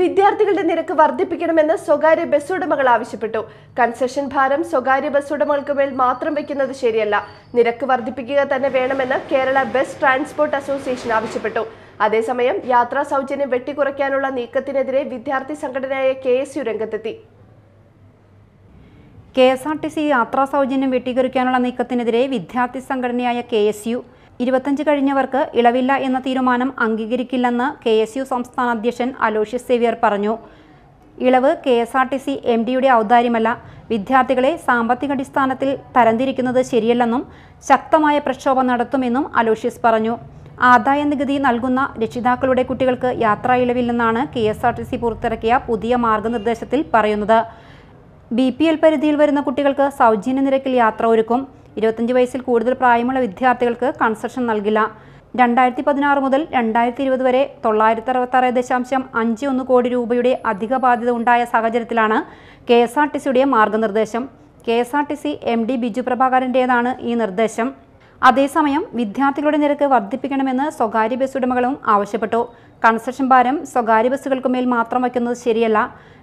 വിദ്യാർത്ഥികളുടെ നിരക്ക് വർദ്ധിപ്പിക്കണമെന്ന് സ്വകാര്യ ബസ് ഉടമകൾ ആവശ്യപ്പെട്ടു കൺസെഷൻ ഭാരം സ്വകാര്യ ബസ് ഉടമകൾക്ക് മേൽ മാത്രം വയ്ക്കുന്നത് ശരിയല്ല നിരക്ക് വർദ്ധിപ്പിക്കുക തന്നെ വേണമെന്ന് കേരള ബസ് ട്രാൻസ്പോർട്ട് അസോസിയേഷൻ ആവശ്യപ്പെട്ടു അതേസമയം യാത്രാ സൗജന്യം വെട്ടിക്കുറയ്ക്കാനുള്ള നീക്കത്തിനെതിരെ വിദ്യാർത്ഥി സംഘടനയായ കെ രംഗത്തെത്തി K S R T C യാത്രാ സൗജന്യം വെട്ടിക്കുറിക്കാനുള്ള നീക്കത്തിനെതിരെ വിദ്യാർത്ഥി സംഘടനയായ കെ എസ് യു ഇരുപത്തഞ്ച് കഴിഞ്ഞവർക്ക് ഇളവില്ല എന്ന തീരുമാനം അംഗീകരിക്കില്ലെന്ന് കെ എസ് യു സംസ്ഥാന അധ്യക്ഷൻ അലോഷ്യസ് സേവിയർ പറഞ്ഞു ഇളവ് K S R T C M ഡിയുടെ ഔദാര്യമല്ല വിദ്യാർത്ഥികളെ സാമ്പത്തികടിസ്ഥാനത്തിൽ തരംതിരിക്കുന്നത് ശരിയല്ലെന്നും ശക്തമായ പ്രക്ഷോഭം നടത്തുമെന്നും അലോഷ്യസ് പറഞ്ഞു ആദായ നികുതി നൽകുന്ന രക്ഷിതാക്കളുടെ കുട്ടികൾക്ക് യാത്രാ ഇളവില്ലെന്നാണ് K S R T C പുറത്തിറക്കിയ പുതിയ മാർഗനിർദ്ദേശത്തിൽ പറയുന്നത് ബി പി എൽ പരിധിയിൽ വരുന്ന കുട്ടികൾക്ക് സൗജന്യ നിരക്കിൽ യാത്ര ഒരുക്കും ഇരുപത്തഞ്ച് വയസ്സിൽ കൂടുതൽ പ്രായമുള്ള വിദ്യാർത്ഥികൾക്ക് കൺസെഷൻ നൽകില്ല രണ്ടായിരത്തി പതിനാറ് മുതൽ രണ്ടായിരത്തി ഇരുപത് വരെ തൊള്ളായിരത്തി ആറ് ദശാംശം അഞ്ച് ഒന്ന് കോടി രൂപയുടെ അധിക ബാധ്യത ഉണ്ടായ സാഹചര്യത്തിലാണ് കെ എസ് ആർ ടി സിയുടെ മാർഗനിർദ്ദേശം K S R T C M D Biju പ്രഭാകരൻ്റെതാണ് ഈ നിർദ്ദേശം അതേസമയം വിദ്യാർത്ഥികളുടെ നിരക്ക് വർദ്ധിപ്പിക്കണമെന്ന് സ്വകാര്യ ബസ് ഉടമകളും ആവശ്യപ്പെട്ടു കൺസെഷൻ ഭാരം സ്വകാര്യ ബസ്സുകൾക്ക് മേൽ മാത്രം വയ്ക്കുന്നത് ശരിയല്ല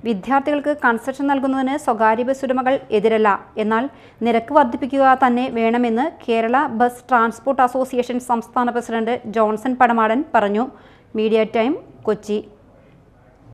വിദ്യാർത്ഥികൾക്ക് കൺസെഷൻ നൽകുന്നതിന് സ്വകാര്യ ബസ് ഉടമകൾ എതിരല്ല എന്നാൽ നിരക്ക് വർദ്ധിപ്പിക്കുക തന്നെ വേണമെന്ന് കേരള ബസ് ട്രാൻസ്പോർട്ട് അസോസിയേഷൻ സംസ്ഥാന പ്രസിഡന്റ് ജോൺസൺ പടമാടൻ പറഞ്ഞു മീഡിയ ടൈം കൊച്ചി